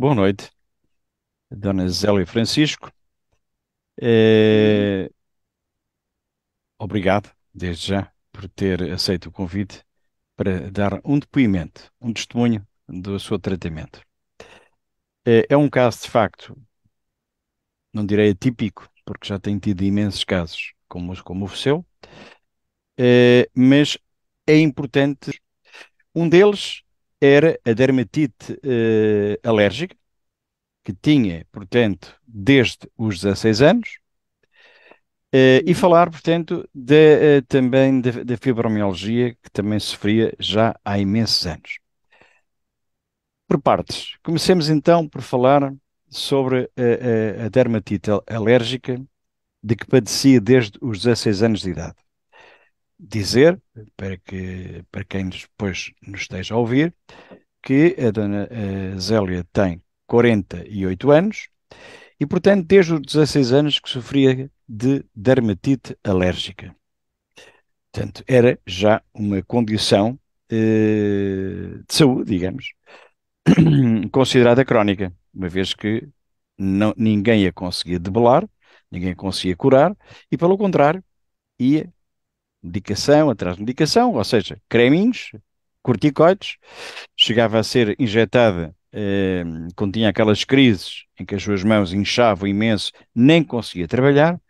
Boa noite, Dona Zélia e Francisco. É, obrigado, desde já, por ter aceito o convite para dar um depoimento, um testemunho do seu tratamento. É, é um caso, de facto, não direi atípico, porque já tenho tido imensos casos como, como o seu, é, mas é importante. Um deles era a dermatite uh, alérgica, que tinha, portanto, desde os 16 anos, uh, e uhum. falar, portanto, de, uh, também da fibromialgia, que também sofria já há imensos anos. Por partes, comecemos então por falar sobre a, a, a dermatite alérgica de que padecia desde os 16 anos de idade dizer, para, que, para quem depois nos esteja a ouvir, que a dona eh, Zélia tem 48 anos e, portanto, desde os 16 anos que sofria de dermatite alérgica. Portanto, era já uma condição eh, de saúde, digamos, considerada crónica, uma vez que não, ninguém a conseguia debelar, ninguém a conseguia curar, e pelo contrário, ia medicação atrás de medicação, ou seja, creminhos, corticoides, chegava a ser injetada eh, quando tinha aquelas crises em que as suas mãos inchavam imenso, nem conseguia trabalhar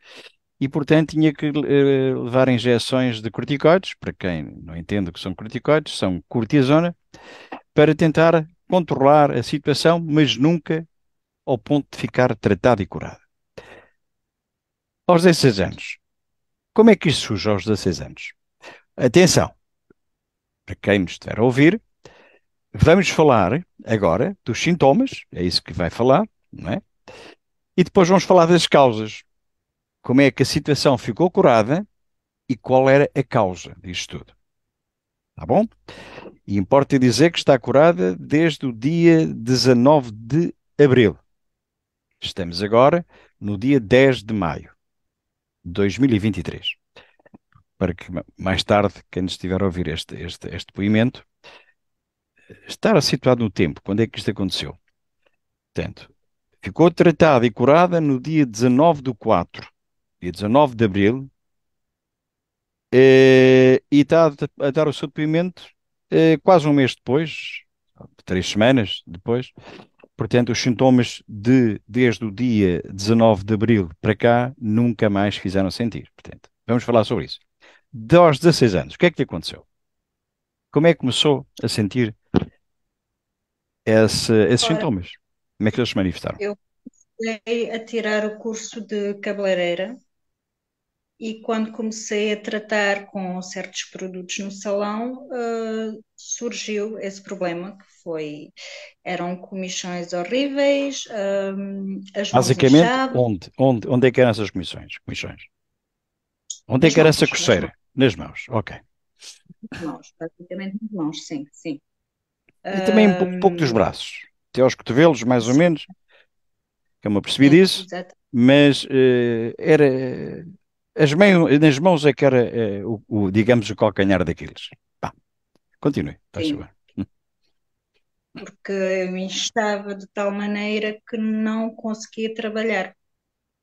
e, portanto, tinha que eh, levar injeções de corticoides, para quem não entende o que são corticoides, são cortisona, para tentar controlar a situação, mas nunca ao ponto de ficar tratada e curada. Aos 16 anos, como é que isto surge aos 16 anos? Atenção, para quem nos estiver a ouvir, vamos falar agora dos sintomas, é isso que vai falar, não é? E depois vamos falar das causas. Como é que a situação ficou curada e qual era a causa disto tudo. Tá bom? E importa dizer que está curada desde o dia 19 de abril. Estamos agora no dia 10 de maio. 2023. Para que mais tarde, quem estiver a ouvir este, este, este depoimento, estar situado no tempo, quando é que isto aconteceu. Portanto, ficou tratada e curada no dia 19 de 4, dia 19 de abril, eh, e está a dar o seu depoimento eh, quase um mês depois, três semanas depois, Portanto, os sintomas de desde o dia 19 de abril para cá nunca mais fizeram sentir. Portanto, vamos falar sobre isso. De aos 16 anos, o que é que te aconteceu? Como é que começou a sentir esse, esses Ora, sintomas? Como é que eles se manifestaram? Eu comecei a tirar o curso de cabeleireira e quando comecei a tratar com certos produtos no salão, uh, surgiu esse problema que foi eram comissões horríveis, ehm, as basicamente achavam... onde, onde onde é que eram essas comissões? Comissões. Onde é que era essa coceira? Nas mãos, ok. Nas mãos, basicamente nas mãos, sim, sim. E também um pouco, pouco dos ehm, braços, até aos cotovelos, mais ou menos. Que eu me apercebi disso, mas uh, era as mãos, nas mãos é que era, é, o, o, digamos, o calcanhar daqueles. Pá, continue, faz favor. Hum. Porque eu inchava de tal maneira que não conseguia trabalhar.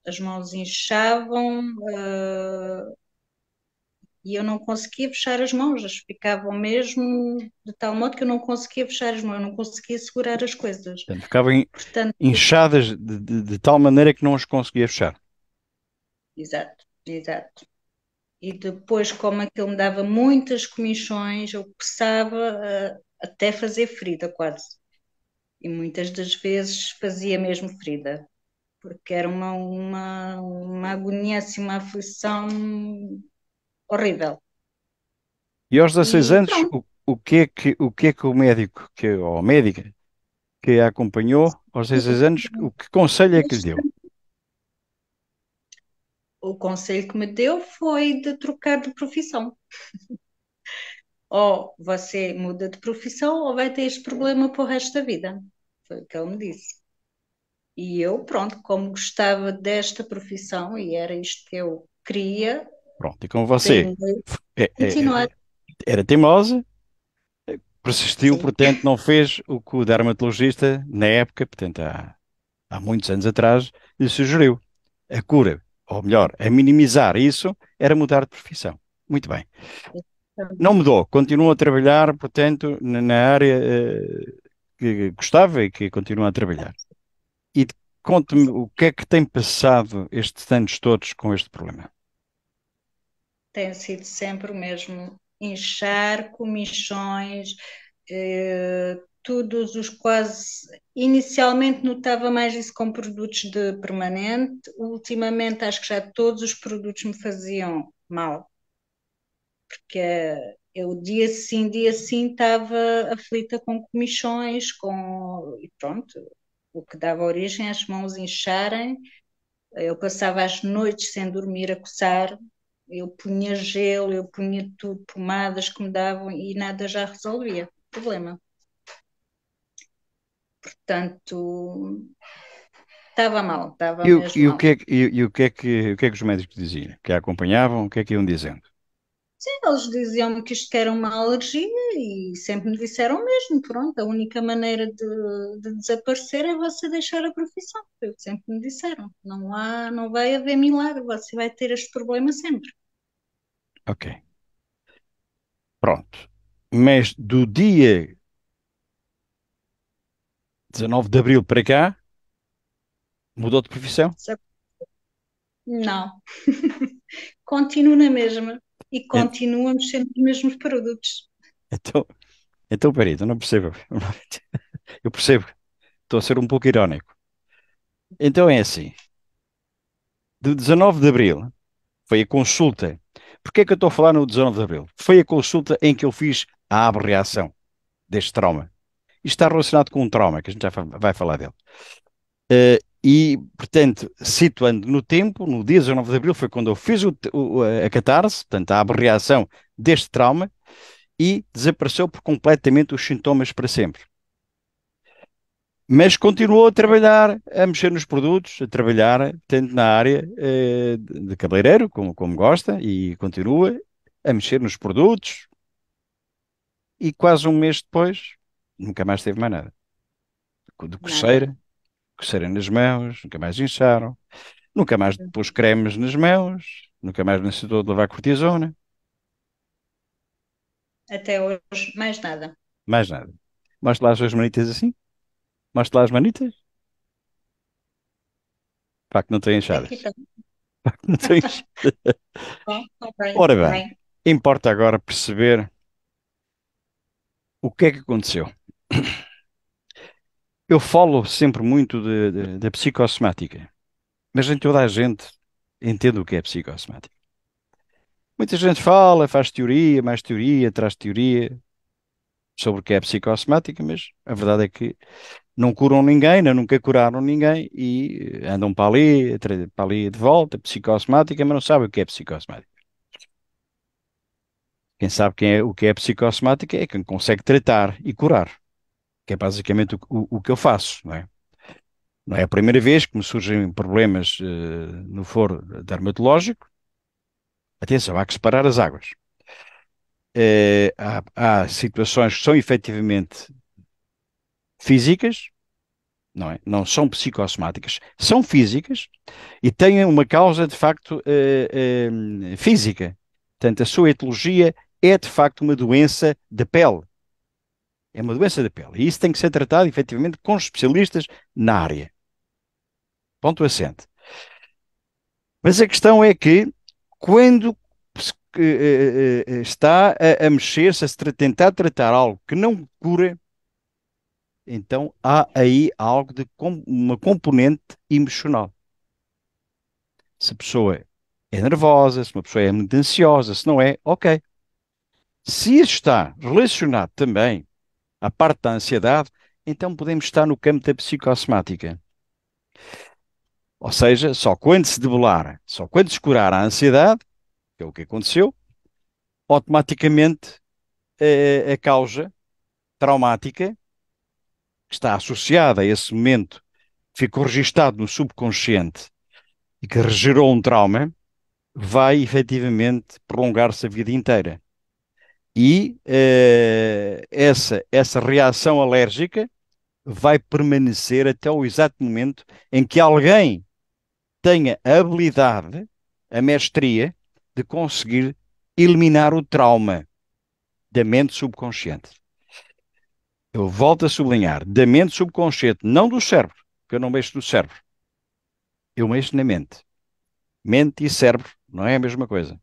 As mãos inchavam uh, e eu não conseguia fechar as mãos, as ficavam mesmo de tal modo que eu não conseguia fechar as mãos, eu não conseguia segurar as coisas. Portanto, ficavam in, Portanto, inchadas de, de, de tal maneira que não as conseguia fechar. Exato. Exato. E depois, como aquilo me dava muitas comissões, eu coçava ah, até fazer ferida quase. E muitas das vezes fazia mesmo ferida, porque era uma, uma, uma agonia, assim, uma aflição horrível. E aos 16 e, anos, o, o, que é que, o que é que o médico, que, ou a médica, que a acompanhou aos 16 anos, o que conselho é que lhe deu? o conselho que me deu foi de trocar de profissão. ou você muda de profissão ou vai ter este problema para o resto da vida. Foi o que ele me disse. E eu, pronto, como gostava desta profissão e era isto que eu queria. Pronto, e como você é, é, Continuar. É, era teimosa, persistiu, Sim. portanto, não fez o que o dermatologista, na época, portanto, há, há muitos anos atrás, lhe sugeriu. A cura ou melhor, a minimizar isso, era mudar de profissão. Muito bem. Não mudou, continua a trabalhar, portanto, na área eh, que gostava e que continua a trabalhar. E conte-me o que é que tem passado estes anos todos com este problema. Tem sido sempre o mesmo. Inchar, comichões, eh, todos os quase. Inicialmente notava mais isso com produtos de permanente, ultimamente acho que já todos os produtos me faziam mal. Porque eh, eu dia sim, dia sim estava aflita com comichões, com. e pronto, o que dava origem às mãos incharem. Eu passava as noites sem dormir a coçar, eu punha gelo, eu punha tudo, pomadas que me davam e nada já resolvia o problema. Portanto, estava mal, estava e, e mal. O que é, e, e o, que é que, o que é que os médicos diziam? Que a acompanhavam? O que é que iam dizendo? Sim, eles diziam-me que isto era uma alergia e sempre me disseram mesmo, pronto, a única maneira de, de desaparecer é você deixar a profissão. Eu sempre me disseram, não há, não vai haver milagre, você vai ter este problema sempre. Ok. Pronto. Mas do dia 19 de abril para cá, mudou de profissão? Não. Continuo na mesma e continuamos a mexer os mesmos produtos. Então, então peraí, eu então não percebo. Eu percebo. Estou a ser um pouco irónico. Então é assim. De 19 de abril foi a consulta. Porquê é que eu estou a falar no 19 de abril? Foi a consulta em que eu fiz a abreação deste trauma está relacionado com um trauma, que a gente já vai falar dele. Uh, e, portanto, situando no tempo, no dia 19 de abril foi quando eu fiz o, o, a catarse, portanto, a reação deste trauma, e desapareceu por completamente os sintomas para sempre. Mas continuou a trabalhar, a mexer nos produtos, a trabalhar, tanto na área eh, de cabeleireiro, como, como gosta, e continua a mexer nos produtos. E quase um mês depois, nunca mais teve mais nada. De coceira coceira cocheira nas mãos, nunca mais incharam, nunca mais uhum. pôs cremes nas mãos, nunca mais necessitou de levar cortisona. Até hoje, mais nada. Mais nada. Mostra lá as suas manitas assim. Mostra lá as manitas. Pá, que não tem inchadas. Tá. Pá, que não tem inchadas. Tá Ora tá bem, importa agora perceber o que é que aconteceu eu falo sempre muito da psicossomática, mas nem toda a gente entende o que é psicossomática. Muita gente fala, faz teoria, mais teoria, traz teoria sobre o que é psicossomática, mas a verdade é que não curam ninguém, nunca curaram ninguém e eh, andam para ali, para ali de volta, psicossomática, mas não sabem o que é psicossomática. Quem sabe quem é, o que é psicossomática é quem consegue tratar e curar que é basicamente o, o, o que eu faço, não é? Não é a primeira vez que me surgem problemas uh, no foro dermatológico. Atenção, há que separar as águas. Uh, há, há, situações que são efetivamente físicas, não, é? não são psicossomáticas, são físicas e têm uma causa de facto uh, física. Portanto, a sua etiologia é de facto uma doença de pele é uma doença da pele. E isso tem que ser tratado, efetivamente, com especialistas na área. Ponto assente. Mas a questão é que, quando eh, eh, eh, está a, mexer-se, a, tentar tratar algo que não cura, então há aí algo de uma componente emocional. Se a pessoa é nervosa, se uma pessoa é muito ansiosa, se não é, ok. Se está relacionado também à parte da ansiedade, então podemos estar no campo da psicossomática. Ou seja, só quando se debelar, só quando se curar a ansiedade, que é o que aconteceu, automaticamente a, eh, a causa traumática que está associada a esse momento, que ficou registado no subconsciente e que gerou um trauma, vai efetivamente prolongar-se a vida inteira e eh, essa, essa reação alérgica vai permanecer até o exato momento em que alguém tenha a habilidade, a mestria, de conseguir eliminar o trauma da mente subconsciente. Eu volto a sublinhar, da mente subconsciente, não do cérebro, porque eu não mexo no cérebro. Eu mexo na mente. Mente e cérebro não é a mesma coisa.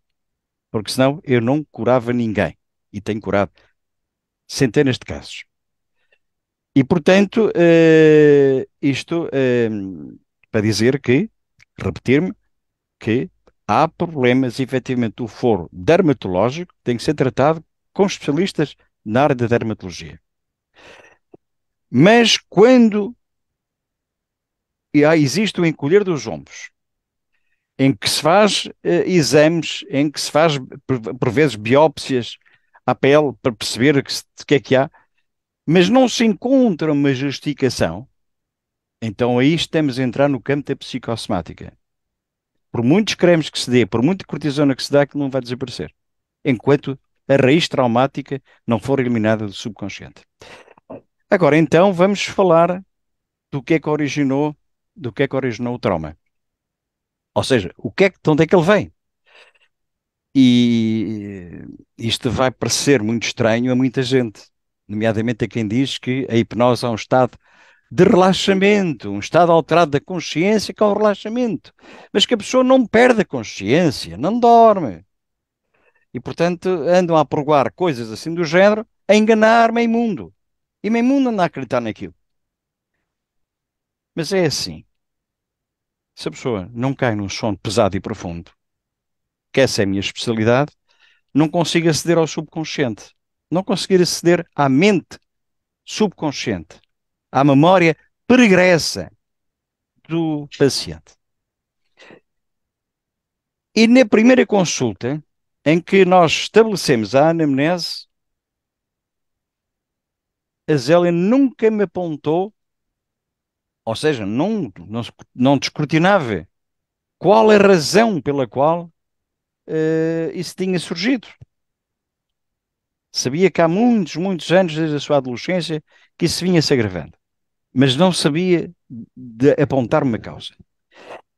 Porque senão eu não curava ninguém e tem curado centenas de casos. E, portanto, uh, isto uh, para dizer que, repetir-me, que há problemas, efetivamente, do foro dermatológico tem que ser tratado com especialistas na área da dermatologia. Mas quando há, existe o encolher dos ombros, em que se faz uh, exames, em que se faz, por, por vezes, biópsias à pele para perceber o que, que é que há, mas não se encontra uma justificação, então aí estamos a entrar no campo da psicossomática. Por muitos cremes que se dê, por muita cortisona que se dá, aquilo não vai desaparecer. Enquanto a raiz traumática não for eliminada do subconsciente. Agora, então, vamos falar do que é que originou, do que é que originou o trauma. Ou seja, o que é, de onde é que ele vem? E isto vai parecer muito estranho a muita gente, nomeadamente a quem diz que a hipnose é um estado de relaxamento, um estado alterado da consciência que é o relaxamento, mas que a pessoa não perde a consciência, não dorme. E, portanto, andam a provar coisas assim do género a enganar meio mundo. E meio mundo anda a acreditar naquilo. Mas é assim. Se a pessoa não cai num sono pesado e profundo, que essa é a minha especialidade, não consigo aceder ao subconsciente. Não conseguir aceder à mente subconsciente, à memória pregressa do paciente. E na primeira consulta, em que nós estabelecemos a anamnese, a Zélia nunca me apontou, ou seja, não, não, não descortinava qual a razão pela qual uh, isso tinha surgido. Sabia que há muitos, muitos anos, desde a sua adolescência, que isso vinha se agravando. Mas não sabia de apontar uma causa.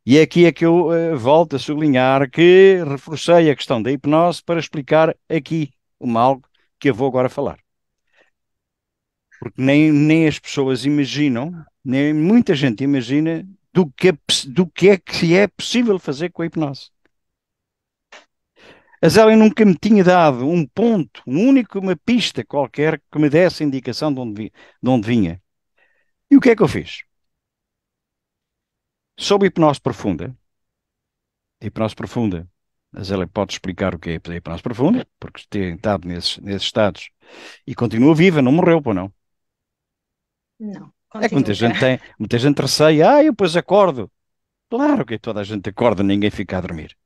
E é aqui é que eu uh, volto a sublinhar que reforcei a questão da hipnose para explicar aqui o mal que eu vou agora falar. Porque nem, nem as pessoas imaginam, nem muita gente imagina do que, é, do que é que é possível fazer com a hipnose. A Zélia nunca me tinha dado um ponto, um único, uma pista qualquer que me desse indicação de onde, vi, de onde vinha. E o que é que eu fiz? Sob hipnose profunda, hipnose profunda, a Zélia pode explicar o que é hipnose profunda, porque tem estado nesses, nesses estados e continua viva, não morreu, por não? Não. Continua. É que muita gente tem, muita gente receia, ah, eu depois acordo. Claro que toda a gente acorda, ninguém fica a dormir.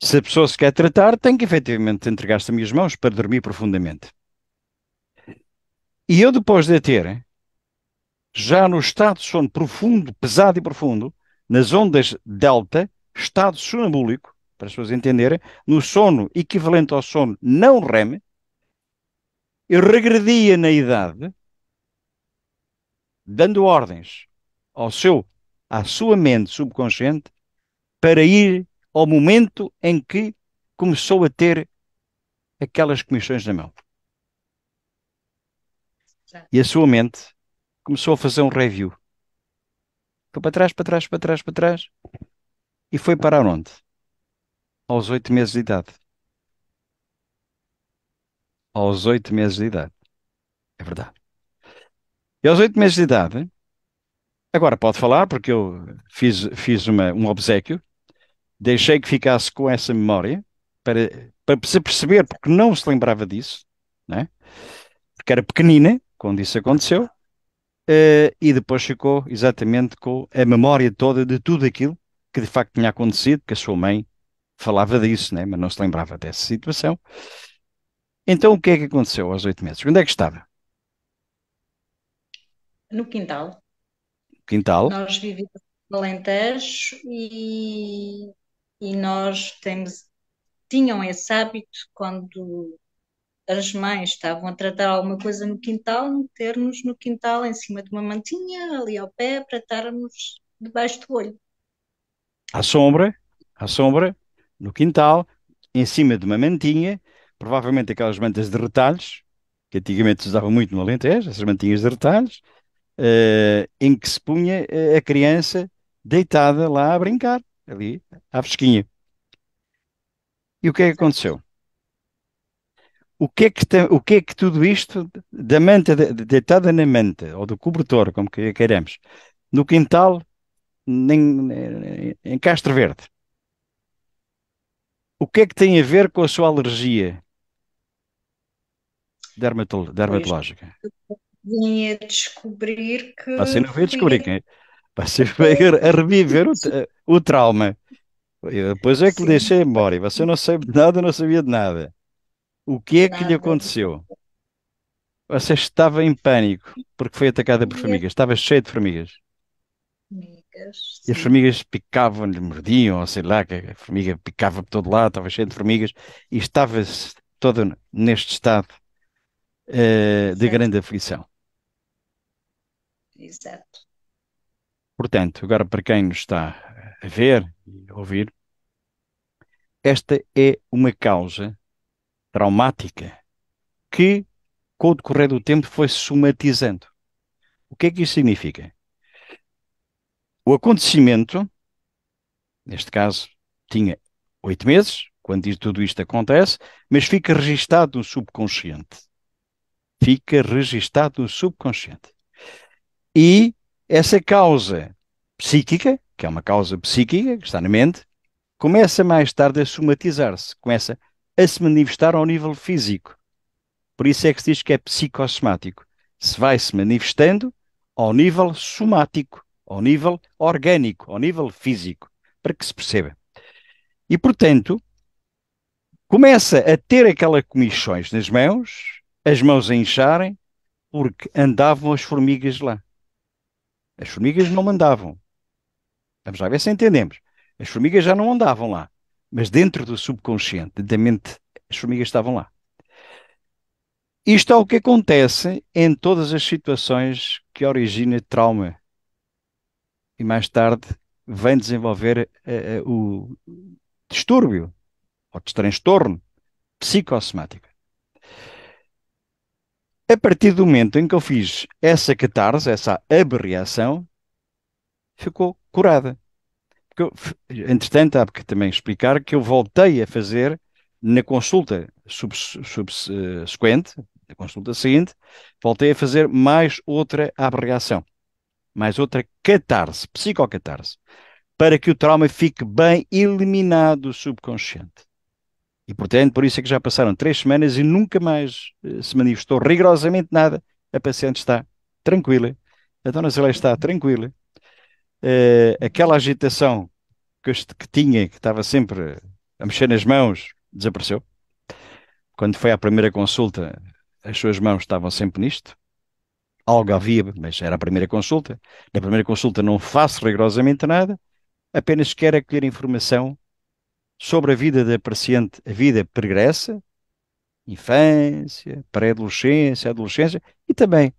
Se a pessoa se quer tratar, tem que efetivamente entregar-se a minhas mãos para dormir profundamente. E eu, depois de a ter, já no estado de sono profundo, pesado e profundo, nas ondas delta, estado sonambúlico, para as pessoas entenderem, no sono equivalente ao sono não REM, eu regredia na idade, dando ordens ao seu, à sua mente subconsciente para ir ao momento em que começou a ter aquelas comissões na mão. E a sua mente começou a fazer um review. Foi para trás, para trás, para trás, para trás. E foi para onde? Aos oito meses de idade. Aos oito meses de idade. É verdade. E aos oito meses de idade, agora pode falar, porque eu fiz, fiz uma, um obsequio deixei que ficasse com essa memória para, para se perceber, porque não se lembrava disso, né? porque era pequenina quando isso aconteceu, uh, e depois ficou exatamente com a memória toda de tudo aquilo que de facto tinha acontecido, porque a sua mãe falava disso, né? mas não se lembrava dessa situação. Então, o que é que aconteceu aos oito meses? Onde é que estava? No quintal. Quintal. Nós vivíamos no Alentejo e e nós temos, tinham esse hábito quando as mães estavam a tratar alguma coisa no quintal, meter-nos no quintal em cima de uma mantinha, ali ao pé, para estarmos debaixo do olho. À sombra, à sombra, no quintal, em cima de uma mantinha, provavelmente aquelas mantas de retalhos, que antigamente se usava muito no Alentejo, essas mantinhas de retalhos, uh, em que se punha eh, a criança deitada lá a brincar ali, à fresquinha. E o que é que aconteceu? O que é que, tem, o que, é que tudo isto, da manta, deitada na manta, ou do cobertor, como que queiramos, no quintal, em, em Castro Verde, o que é que tem a ver com a sua alergia dermatológica? Vim a descobrir que. Você não veio descobrir que é? Você veio a reviver o, o trauma. depois é que lhe deixei embora e você não sabe de nada, não sabia de nada. O que é que lhe aconteceu? Você estava em pânico porque foi atacada por formigas. Estava cheio de formigas. Formigas. E as formigas picavam-lhe, mordiam, ou sei lá, que a formiga picava por todo lado, estava cheio de formigas e estava todo neste estado uh, de grande aflição. Exato. Portanto, agora para quem nos está a ver e a ouvir, esta é uma causa traumática que, com o decorrer do tempo, foi somatizando. O que é que isso significa? O acontecimento, neste caso, tinha oito meses, quando tudo isto acontece, mas fica registado no subconsciente. Fica registado no subconsciente. E essa causa psíquica, que é uma causa psíquica, que está na mente, começa mais tarde a somatizar-se, começa a se manifestar ao nível físico. Por isso é que se diz que é psicosomático. Se vai se manifestando ao nível somático, ao nível orgânico, ao nível físico, para que se perceba. E, portanto, começa a ter aquelas comichões nas mãos, as mãos a incharem, porque andavam as formigas lá. As formigas não mandavam. Vamos lá ver se entendemos. As formigas já não andavam lá, mas dentro do subconsciente, da mente, as formigas estavam lá. Isto é o que acontece em todas as situações que origina trauma e mais tarde vem desenvolver uh, uh, o distúrbio ou transtorno psicossomático a partir do momento em que eu fiz essa catarse, essa aberração, ficou curada. Porque eu, entretanto, há que também explicar que eu voltei a fazer na consulta eh, subsequente, na consulta seguinte, voltei a fazer mais outra aberração, mais outra catarse, psicocatarse, para que o trauma fique bem eliminado do subconsciente. E, portanto, por isso é que já passaram três semanas e nunca mais eh, se manifestou rigorosamente nada. A paciente está tranquila, a dona Zelé está tranquila. Uh, aquela agitação que, que tinha, que estava sempre a mexer nas mãos, desapareceu. Quando foi à primeira consulta, as suas mãos estavam sempre nisto. Algo havia, mas era a primeira consulta. Na primeira consulta não faço rigorosamente nada, apenas quero acolher informação sobre a vida da paciente, a vida pregressa, infância, pré-adolescência, adolescência e também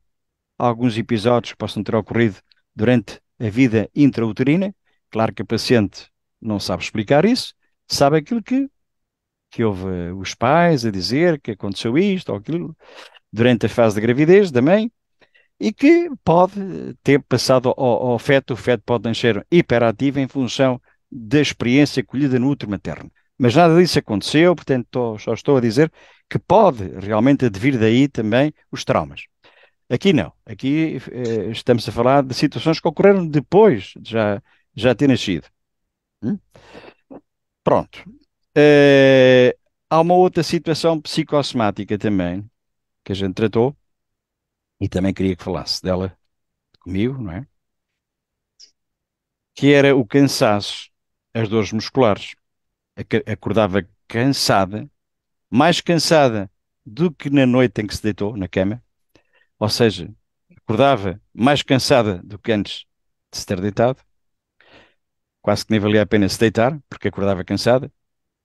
alguns episódios que possam ter ocorrido durante a vida intrauterina. Claro que a paciente não sabe explicar isso, sabe aquilo que, que houve os pais a dizer que aconteceu isto ou aquilo durante a fase de gravidez da mãe e que pode ter passado ao, ao feto, o feto pode nascer hiperativo em função da experiência colhida no útero materno. Mas nada disso aconteceu, portanto, só estou a dizer que pode realmente advir daí também os traumas. Aqui não. Aqui eh, estamos a falar de situações que ocorreram depois de já, já ter nascido. Hum? Pronto. Eh, há uma outra situação psicossomática também que a gente tratou e também queria que falasse dela comigo, não é? Que era o cansaço as dores musculares. Acordava cansada, mais cansada do que na noite em que se deitou na cama, ou seja, acordava mais cansada do que antes de se ter deitado, quase que nem valia a pena se deitar, porque acordava cansada,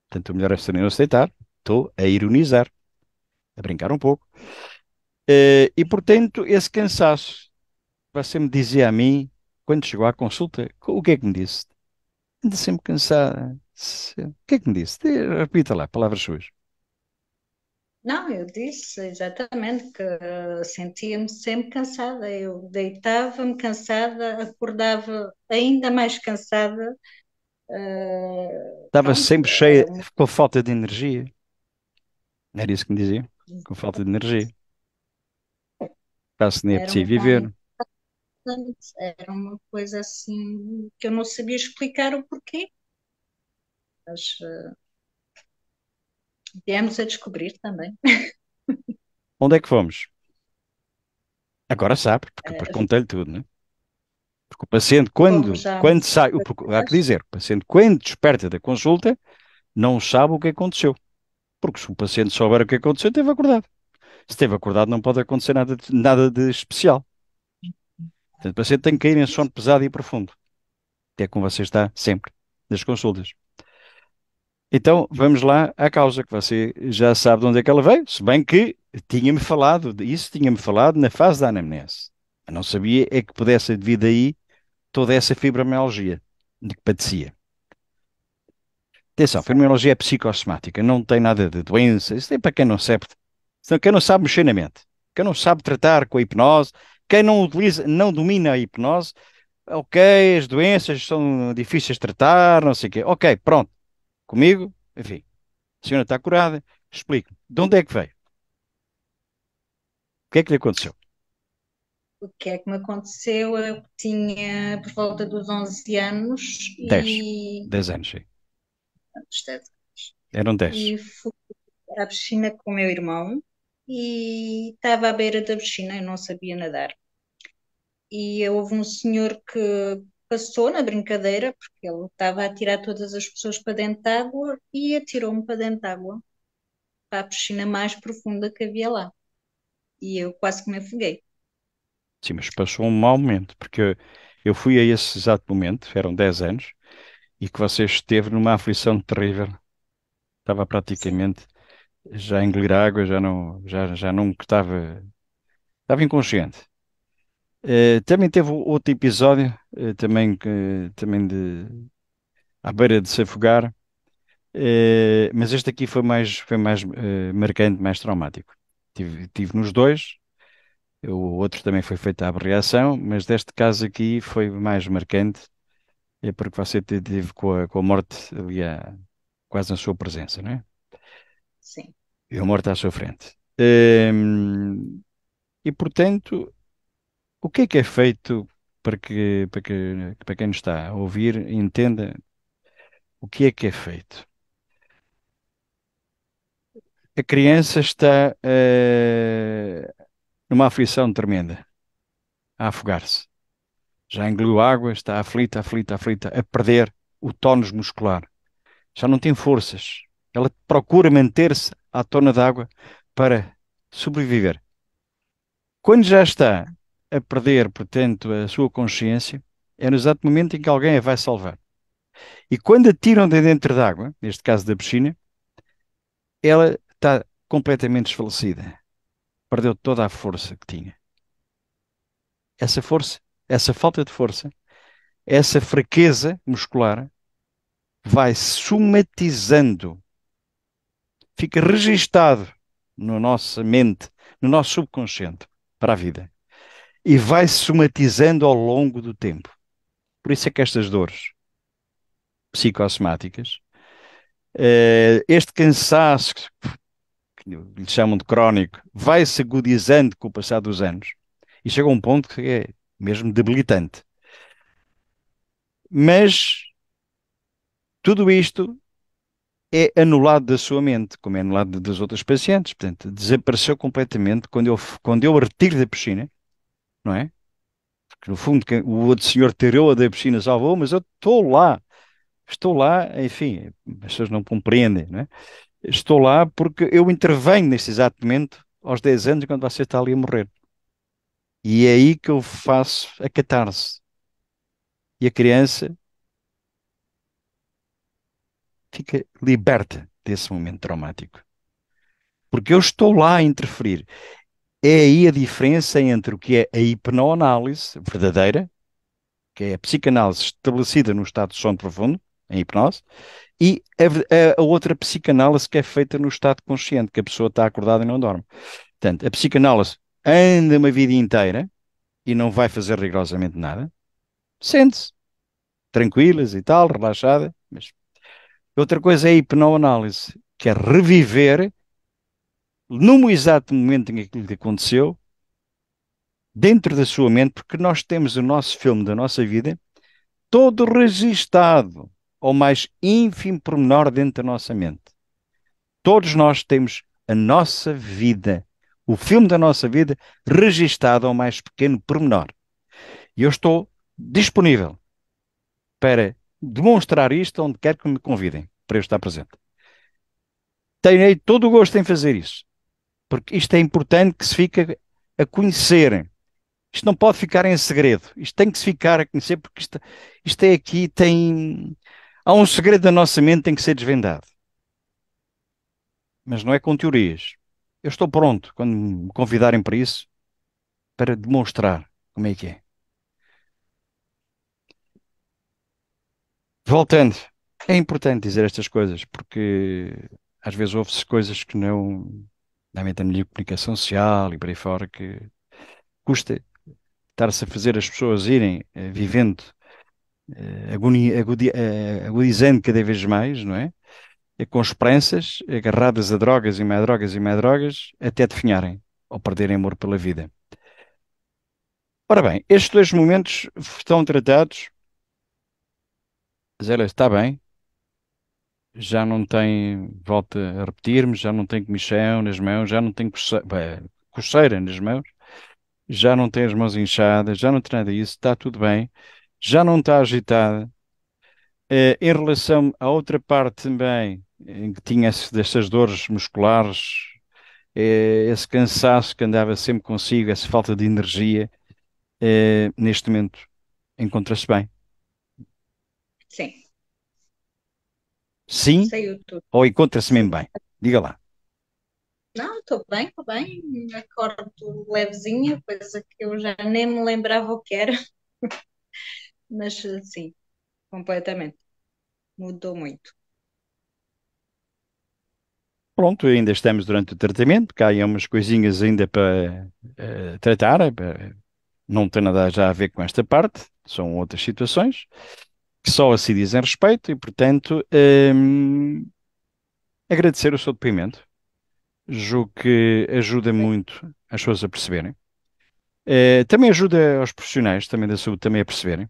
portanto o melhor é não se deitar, estou a ironizar, a brincar um pouco, eh, e portanto esse cansaço, você me dizia a mim, quando chegou à consulta, o que é que me disse? Ando sempre cansada. O que é que me disse? Repita lá, palavras suas. Não, eu disse exatamente que eh, sentia-me sempre cansada. Eu deitava-me cansada, acordava ainda mais cansada. Eh, Estava sempre cheia, eh, com falta de energia. Era isso que me dizia? Com falta de energia. Quase nem possível viver. Era uma coisa assim que eu não sabia explicar o porquê. Mas uh, viemos a descobrir também. Onde é que fomos? Agora sabe, porque eh, perguntei-lhe tudo, é? Porque o paciente, quando, já... quando sai, o, há que dizer, o paciente, quando desperta da consulta, não sabe o que aconteceu. Porque se o paciente souber o que aconteceu, esteve acordado. Se esteve acordado, não pode acontecer nada, nada de especial. Portanto, o paciente tem que cair em sono pesado e profundo, que é como você está sempre nas consultas. Então, vamos lá à causa, que você já sabe de onde é que ela veio, se bem que tinha-me falado, isso tinha-me falado na fase da anamnese. Eu não sabia é que pudesse vir daí toda essa fibromialgia de que padecia. Atenção, fibromialgia é psicossomática, não tem nada de doença, isso é para quem não sabe, quem não sabe mexer na mente, quem não sabe tratar com a hipnose, quem não utiliza, não domina a hipnose, ok, as doenças são difíceis de tratar, não sei o quê. Ok, pronto. Comigo, enfim, a senhora está curada, explico-me. De onde é que veio? O que é que lhe aconteceu? O que é que me aconteceu? Eu tinha por volta dos 11 anos 10, e... 10 anos, sim. Eram 10. E fui à piscina com o meu irmão e estava à beira da piscina, eu não sabia nadar. E houve um senhor que passou na brincadeira, porque ele estava a tirar todas as pessoas para dentro de água e atirou-me para dentro de água, para a piscina mais profunda que havia lá. E eu quase que me afoguei. Sim, mas passou um mau momento, porque eu fui a esse exato momento, eram 10 anos, e que você esteve numa aflição terrível. Estava praticamente Sim já a engolir água, já não, já, já não estava, estava inconsciente. Uh, também teve outro episódio, uh, também, uh, também de, à beira de se afogar, eh, mas este aqui foi mais, foi mais marcante, mais traumático. Tive, tive nos dois, o outro também foi feito à reação, mas deste caso aqui foi mais marcante, é porque você teve com a, com a morte ali a, quase na sua presença, não é? Sim. E a morte à sua frente. Hum, e portanto, o que é que é feito para que, para que para quem nos está a ouvir entenda o que é que é feito? A criança está uh, numa aflição tremenda, a afogar-se. Já engoliu água, está aflita, aflita, aflita, a perder o tónus muscular. Já não tem forças ela procura manter-se à tona d'água para sobreviver. Quando já está a perder, portanto, a sua consciência, é no exato momento em que alguém a vai salvar. E quando a tiram de dentro d'água, neste caso da piscina, ela está completamente desfalecida. Perdeu toda a força que tinha. Essa força, essa falta de força, essa fraqueza muscular vai somatizando fica registado na nossa mente, no nosso subconsciente, para a vida. E vai somatizando ao longo do tempo. Por isso é que estas dores psicossomáticas, eh, este cansaço que lhe chamam de crónico, vai se agudizando com o passar dos anos e chega a um ponto que é mesmo debilitante. Mas tudo isto é anulado da sua mente, como é anulado das outras pacientes. Portanto, desapareceu completamente quando eu, quando eu a retiro da piscina, não é? Porque no fundo o outro senhor tirou-a da piscina, salvou, mas eu estou lá. Estou lá, enfim, as pessoas não compreendem, não é? Estou lá porque eu intervenho neste exato momento, aos 10 anos, quando você está ali a morrer. E é aí que eu faço a catarse. E a criança fica liberta desse momento traumático. Porque eu estou lá a interferir. É aí a diferença entre o que é a hipnoanálise verdadeira, que é a psicanálise estabelecida no estado de sono profundo, em hipnose, e a, a, a, outra psicanálise que é feita no estado consciente, que a pessoa está acordada e não dorme. Portanto, a psicanálise anda uma vida inteira e não vai fazer rigorosamente nada, sente-se tranquilas e tal, relaxada, mas Outra coisa é a hipnoanálise, que é reviver, no exato momento em que lhe aconteceu, dentro da sua mente, porque nós temos o nosso filme da nossa vida todo registado ao mais ínfimo pormenor dentro da nossa mente. Todos nós temos a nossa vida, o filme da nossa vida, registado ao mais pequeno pormenor. E eu estou disponível para demonstrar isto onde quer que me convidem para eu estar presente. Tenho todo o gosto em fazer isso, porque isto é importante que se fique a conhecer. Isto não pode ficar em segredo. Isto tem que se ficar a conhecer, porque isto, isto é aqui, tem. Há um segredo da nossa mente que tem que ser desvendado. Mas não é com teorias. Eu estou pronto, quando me convidarem para isso, para demonstrar como é que é. voltando, é importante dizer estas coisas, porque às vezes ouve-se coisas que não, na da comunicação social e por aí fora, que custa estar-se a fazer as pessoas irem eh, vivendo, eh, agudizando eh, cada vez mais, não é? E com esperanças, agarradas a drogas e mais drogas e mais drogas, até definharem ou perderem amor pela vida. Ora bem, estes dois momentos estão tratados mas está bem, já não tem, volta a repetir-me, já não tem comichão nas mãos, já não tem coceira, nas mãos, já não tem as mãos inchadas, já não tem nada disso, está tudo bem, já não está agitada. Eh, em relação à outra parte também, em que tinha estas dores musculares, eh, esse cansaço que andava sempre consigo, essa falta de energia, eh, neste momento encontra-se bem. Sim. Sim? Saiu tudo. Ou encontra-se mesmo bem? Diga lá. Não, estou bem, estou bem. Acordo levezinha, coisa que eu já nem me lembrava o que era. Mas sim, completamente. Mudou muito. Pronto, ainda estamos durante o tratamento, caem umas coisinhas ainda para uh, tratar, eh, não tem nada já a ver com esta parte, são outras situações que só a si dizem respeito e, portanto, hum, agradecer o seu depoimento. Julgo que ajuda muito as pessoas a perceberem. Uh, também ajuda aos profissionais também da saúde também a perceberem,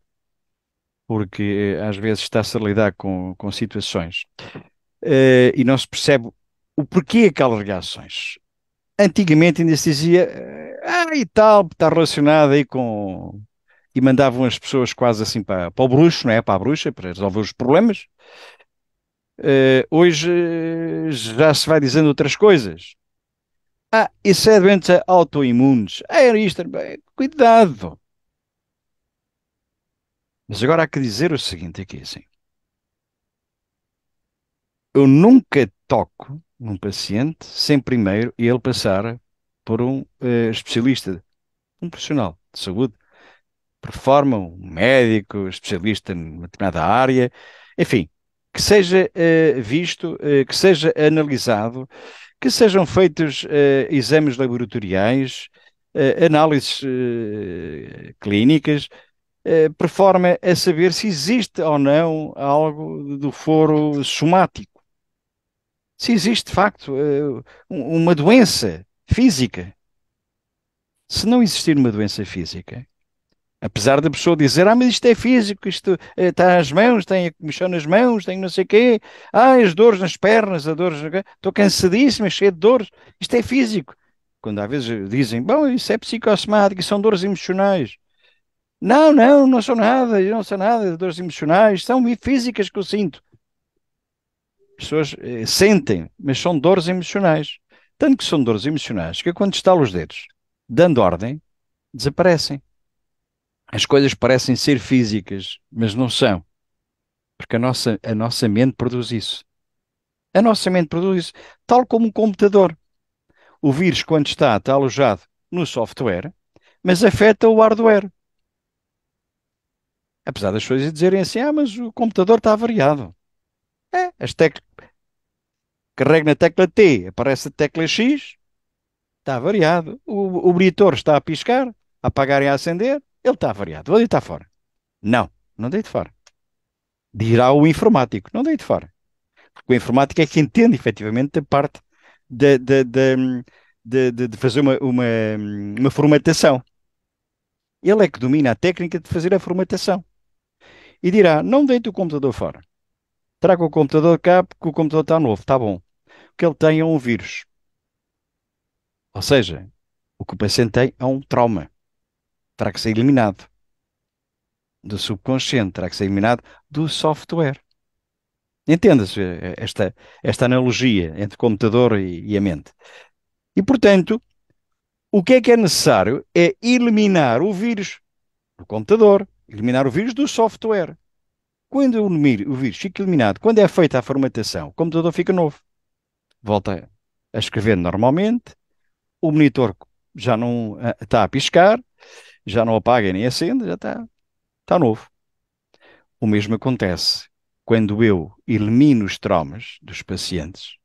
porque eh, às vezes está-se a lidar com, com situações uh, e não se percebe o porquê aquelas reações. Antigamente ainda se dizia, ah, e tal, está relacionado aí com e mandavam as pessoas quase assim para, para o bruxo, não é? Para a bruxa, para resolver os problemas. Uh, hoje eh, já se vai dizendo outras coisas. Ah, isso é doença autoimunes. Ah, era isto. Bem, cuidado. Mas agora há que dizer o seguinte aqui, assim. Eu nunca toco num paciente sem primeiro ele passar por um uh, especialista, um profissional de saúde, performam, um médico, especialista em determinada área, enfim, que seja uh, visto, uh, que seja analisado, que sejam feitos uh, exames laboratoriais, análises clínicas, por forma a saber se existe ou não algo do foro somático. Se existe, de facto, uma doença física. Se não existir uma doença física, Apesar da pessoa dizer, ah, mas isto é físico, isto eh, está às mãos, tem a comichão nas mãos, tem não sei o quê, ah, as dores nas pernas, as dores, estou cansadíssimo, cheio de dores, isto é físico. Quando às vezes dizem, bom, isso é psicossomático, são dores emocionais. Não, não, não são nada, não são nada, dores emocionais, são físicas que eu sinto. As pessoas eh, sentem, mas são dores emocionais. Tanto que são dores emocionais que quando estalam os dedos, dando ordem, desaparecem as coisas parecem ser físicas, mas não são. Porque a nossa, a nossa mente produz isso. A nossa mente produz isso, tal como um computador. O vírus, quando está, está alojado no software, mas afeta o hardware. Apesar das pessoas dizerem assim, ah, mas o computador está variado. É, as teclas carrega na tecla T, aparece a tecla X, está variado. O, o monitor está a piscar, a apagar e a acender, ele está variado. Vou deitar fora. Não, não deito fora. Dirá o informático. Não deito fora. Porque o informático é que entende efetivamente a parte de, de, de, de fazer uma, uma, uma formatação. Ele é que domina a técnica de fazer a formatação. E dirá: não deite o computador fora. Traga o computador cá porque o computador está novo, está bom. O que ele tem é um vírus. Ou seja, o que o paciente tem é um trauma terá que ser eliminado do subconsciente, terá que ser eliminado do software. Entenda-se eh, esta, esta analogia entre o computador e, e a mente. E, portanto, o que é que é necessário é eliminar o vírus do computador, eliminar o vírus do software. Quando o vírus fica eliminado, quando é feita a formatação, o computador fica novo. Volta a escrever normalmente, o monitor já não eh, está a piscar, já não apaga nem acende, já está está novo. O mesmo acontece quando eu elimino os traumas dos pacientes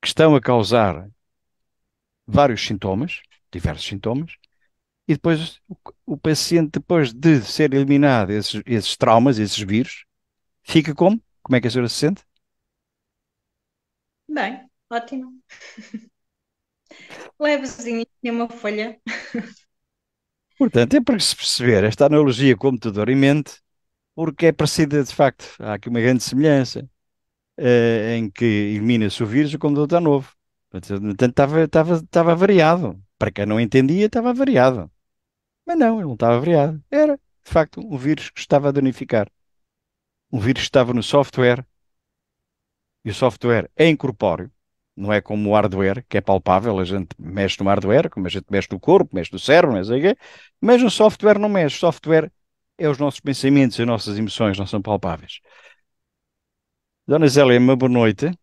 que estão a causar vários sintomas, diversos sintomas, e depois o, paciente, depois de ser eliminado esses, esses traumas, esses vírus, fica como? Como é que a senhora se sente? Bem, ótimo. Levezinho, uma folha. Portanto, é para se perceber esta analogia computador em mente, porque é parecida de facto. Há aqui uma grande semelhança eh, em que elimina-se o vírus e o computador está novo. Portanto, estava, estava, estava variado. Para quem não entendia, estava variado. Mas não, ele não estava variado. Era, de facto, um vírus que estava a danificar. Um vírus que estava no software. E o software é incorpóreo não é como o hardware, que é palpável, a gente mexe no hardware, como a gente mexe no corpo, mexe no cérebro, mas, é, mas no software não mexe. O software é os nossos pensamentos, as nossas emoções, não são palpáveis. Dona Zélia, uma boa noite.